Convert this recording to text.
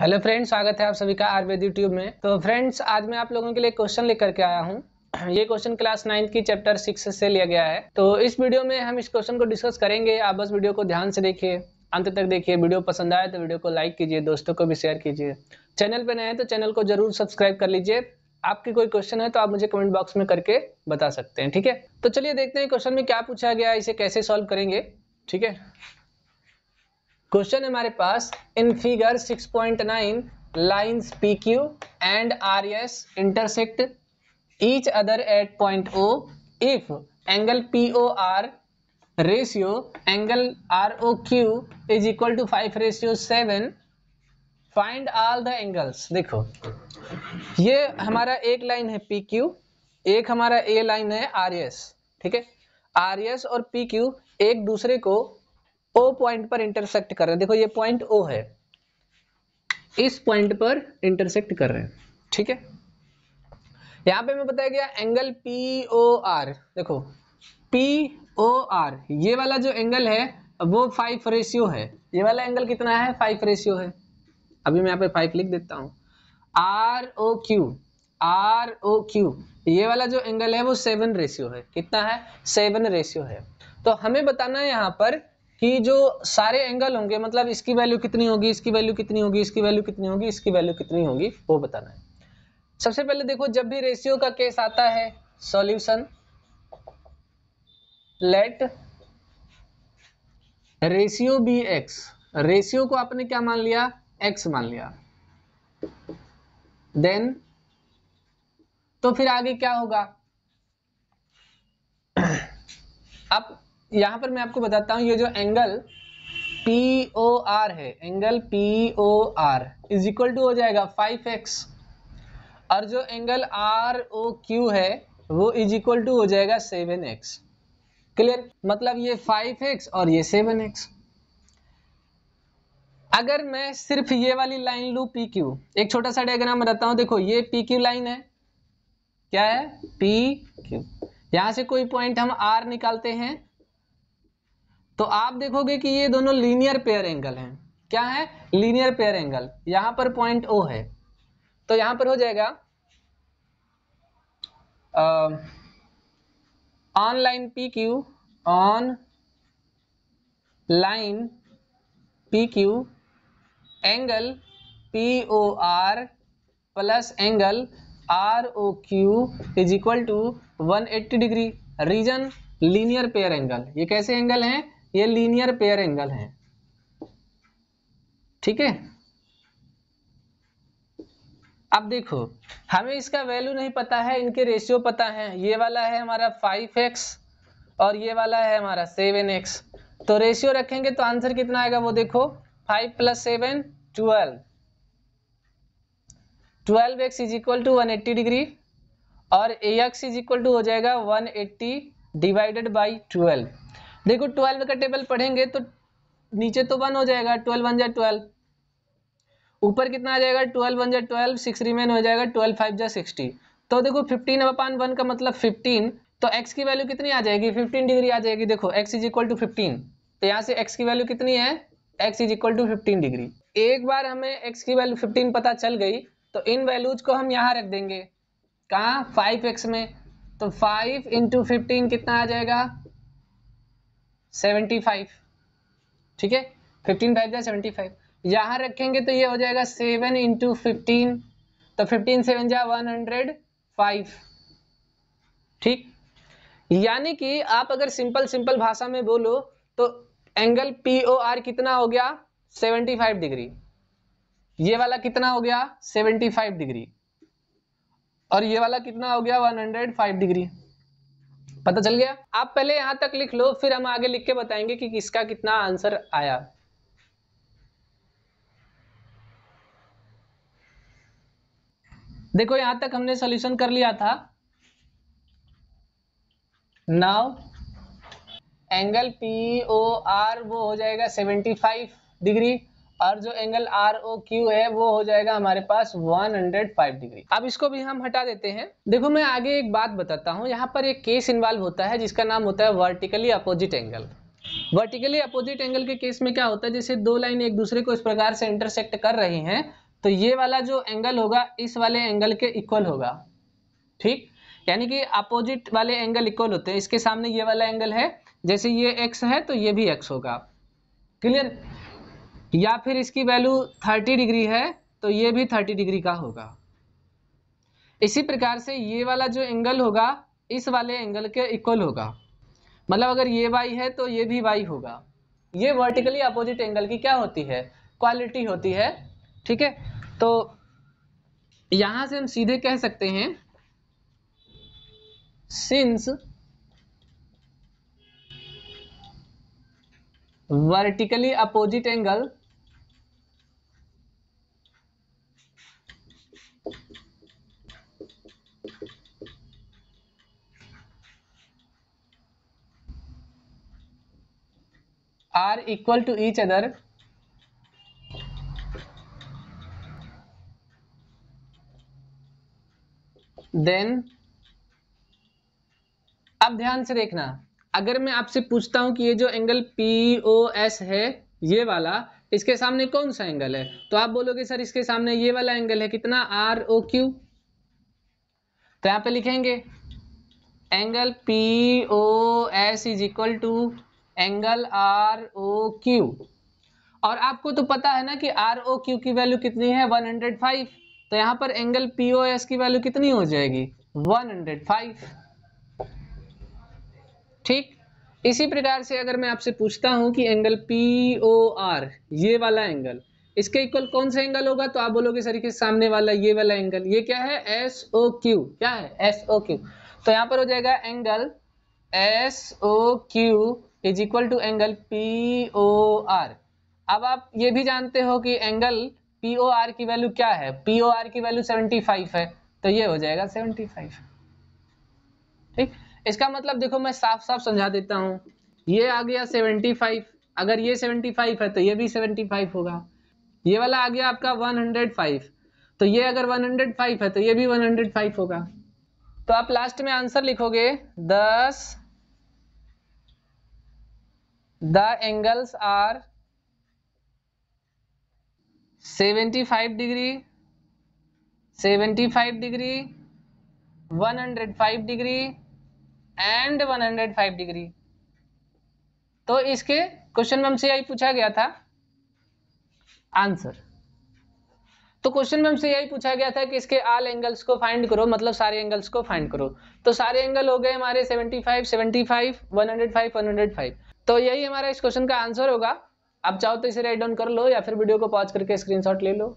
hello friends स्वागत है आप सभी का आयुर्वेद यूट्यूब में तो फ्रेंड्स आज मैं आप लोगों के लिए क्वेश्चन लेकर के आया हूँ ये क्वेश्चन क्लास नाइन्थ की चैप्टर सिक्स से लिया गया है तो इस वीडियो में हम इस क्वेश्चन को डिस्कस करेंगे आप बस वीडियो को ध्यान से देखिए अंत तक देखिए वीडियो पसंद आए तो वीडियो को लाइक कीजिए दोस्तों को भी शेयर कीजिए चैनल पर नए तो चैनल को जरूर सब्सक्राइब कर लीजिए आपके कोई क्वेश्चन है तो आप मुझे कमेंट बॉक्स में करके बता सकते हैं ठीक है तो चलिए देखते हैं क्वेश्चन में क्या पूछा गया इसे कैसे सॉल्व करेंगे ठीक है क्वेश्चन हमारे पास in figure 6.9 line P Q and R S intersect each other at point O if angle P O R ratio angle R O Q is equal to five ratio seven find all the angles देखो ये हमारा एक line है P Q एक हमारा a line है R S ठीक है आर एस और पी क्यू एक दूसरे को ओ पॉइंट पर इंटरसेक्ट कर रहे हैं देखो ये पॉइंट ओ है इस पॉइंट पर इंटरसेक्ट कर रहे हैं ठीक है यहां पे मैं बताया गया एंगल पी ओ आर देखो पी ओ आर ये वाला जो एंगल है वो फाइव रेशियो है ये वाला एंगल कितना है फाइव रेशियो है अभी मैं यहाँ पे फाइव लिख देता हूँ R O Q R O Q ये वाला जो एंगल है वो सेवन रेशियो है कितना है सेवन रेशियो है तो हमें बताना है यहाँ पर कि जो सारे एंगल होंगे मतलब इसकी वैल्यू कितनी होगी इसकी वैल्यू कितनी होगी इसकी वैल्यू कितनी होगी इसकी वैल्यू कितनी होगी वो बताना है सबसे पहले देखो जब भी रेशियो का केस आता है solution let ratio be x ratio को आपने क्या मान लिया एक्स मान लिया देन तो फिर आगे क्या होगा अब यहां पर मैं आपको बताता हूं ये जो एंगल पी ओ आर है angle P O R is equal to हो जाएगा फाइव एक्स और जो एंगल आर ओ क्यू है वो इज इक्वल टू हो जाएगा सेवन एक्स क्लियर मतलब ये फाइव एक्स और ये सेवन एक्स अगर मैं सिर्फ ये वाली लाइन लू पी क्यू एक छोटा सा डायग्राम बताता हूं देखो ये पी क्यू लाइन है क्या है पी क्यू यहां से कोई पॉइंट हम आर निकालते हैं तो आप देखोगे कि ये दोनों लीनियर पेयर एंगल हैं क्या है लीनियर पेयर एंगल यहां पर पॉइंट ओ है तो यहां पर हो जाएगा on line P Q on line P Q angle P O R plus angle R O Q is equal to 180 degree reason linear pair angle ये कैसे एंगल हैं ये लीनियर पेयर एंगल है ठीक है अब देखो हमें इसका वैल्यू नहीं पता है इनके रेशियो पता है ये वाला है हमारा फाइव एक्स और ये वाला है हमारा सेवन एक्स तो रेशियो रखेंगे तो आंसर कितना आएगा वो देखो five plus seven twelve twelve x is equal to one eighty degree और a x is equal to हो जाएगा one eighty divided by twelve देखो ट्वेल्व का टेबल पढ़ेंगे तो नीचे तो वन हो जाएगा ट्वेल्व वन जै ट्वेल्व ऊपर कितना आ जाएगा ट्वेल्व वन जै ट्वेल्व सिक्स रिमेन हो जाएगा ट्वेल्व फाइव जै सिक्सटी तो देखो फिफ्टीन अपान वन का मतलब फिफ्टीन तो एक्स की वैल्यू कितनी आ जाएगी फिफ्टीन डिग्री आ जाएगी देखो x is equal to fifteen तो यहाँ से एक्स की वैल्यू कितनी है x is equal to fifteen degree एक बार हमें एक्स की वैल्यू फिफ्टीन पता चल गई तो इन वैल्यूज को हम यहाँ रख देंगे कहाँ फाइव एक्स में तो फाइव इंटू फिफ्टीन कितना आ जाएगा सेवेंटी फाइव ठीक है फिफ्टीन फाइव या सेवेंटी फाइव यहाँ रखेंगे तो ये हो जाएगा सेवन इंटू फिफ्टीन तो फिफ्टीन सेवन जाए वन हंड्रेड फाइव ठीक यानी कि आप अगर सिंपल सिंपल भाषा में बोलो तो एंगल पी ओ आर कितना हो गया 75 डिग्री ये वाला कितना हो गया 75 डिग्री और ये वाला कितना हो गया 105 डिग्री पता चल गया आप पहले यहां तक लिख लो फिर हम आगे लिख के बताएंगे कि किसका कितना आंसर आया देखो यहां तक हमने सोल्यूशन कर लिया था now angle P O R वो हो जाएगा 75 डिग्री और जो एंगल आर ओ क्यू है वो हो जाएगा हमारे पास 105 डिग्री अब इसको भी हम हटा देते हैं देखो मैं आगे एक बात बताता हूँ यहाँ पर एक केस इन्वॉल्व होता है जिसका नाम होता है vertically opposite angle vertically opposite angle के केस में क्या होता है जैसे दो लाइन एक दूसरे को इस प्रकार से इंटरसेक्ट कर रही हैं तो ये वाला जो एंगल होगा इस वाले एंगल के इक्वल होगा ठीक यानी कि अपोजिट वाले एंगल इक्वल होते हैं इसके सामने ये वाला एंगल है जैसे ये एक्स है तो ये भी एक्स होगा क्लियर या फिर इसकी वैल्यू थर्टी डिग्री है तो ये भी थर्टी डिग्री का होगा इसी प्रकार से ये वाला जो एंगल होगा इस वाले एंगल के इक्वल होगा मतलब अगर ये वाई है तो ये भी वाई होगा ये वर्टिकली अपोजिट एंगल की क्या होती है क्वालिटी होती है ठीक है तो यहां से हम सीधे कह सकते हैं since vertically opposite angle are equal to each other then अब ध्यान से देखना अगर मैं आपसे पूछता हूं कि ये जो एंगल पी ओ एस है ये वाला इसके सामने कौन सा एंगल है तो आप बोलोगे सर इसके सामने ये वाला एंगल है कितना आर ओ क्यू तो यहां पे लिखेंगे angle P O S is equal to angle R O Q और आपको तो पता है ना कि आर ओ क्यू की वैल्यू कितनी है 105 तो यहाँ पर एंगल पी ओ एस की वैल्यू कितनी हो जाएगी 105 ठीक इसी प्रकार से अगर मैं आपसे पूछता हूँ कि एंगल पी ओ आर ये वाला एंगल इसके इक्वल कौन सा एंगल होगा तो आप बोलोगे सर के सामने वाला ये वाला एंगल ये क्या है एस ओ क्यू क्या है एस ओ क्यू तो यहाँ पर हो जाएगा angle S O Q is equal to angle P O R अब आप ये भी जानते हो कि एंगल पी ओ आर की वैल्यू क्या है पी ओ आर की वैल्यू सेवेंटी फाइव है तो ये हो जाएगा सेवेंटी फाइव ठीक इसका मतलब देखो मैं साफ साफ समझा देता हूँ ये आ गया सेवेंटी फाइव अगर ये सेवेंटी फाइव है तो ये भी सेवेंटी फाइव होगा ये वाला आ गया आपका वन हंड्रेड फाइव तो ये अगर वन हंड्रेड फाइव है तो ये भी वन हंड्रेड फाइव होगा तो आप लास्ट में आंसर लिखोगे thus the angles are 75 degree 75 degree 105 degree and 105 degree तो इसके क्वेश्चन में हमसे यही पूछा गया था आंसर तो क्वेश्चन में हमसे यही पूछा गया था कि इसके आल एंगल्स को फाइंड करो मतलब सारे एंगल्स को फाइंड करो तो सारे एंगल हो गए हमारे 75, 75, 105, 105 तो यही हमारा इस क्वेश्चन का आंसर होगा आप चाहो तो इसे राइट डाउन कर लो या फिर वीडियो को पॉज करके स्क्रीनशॉट ले लो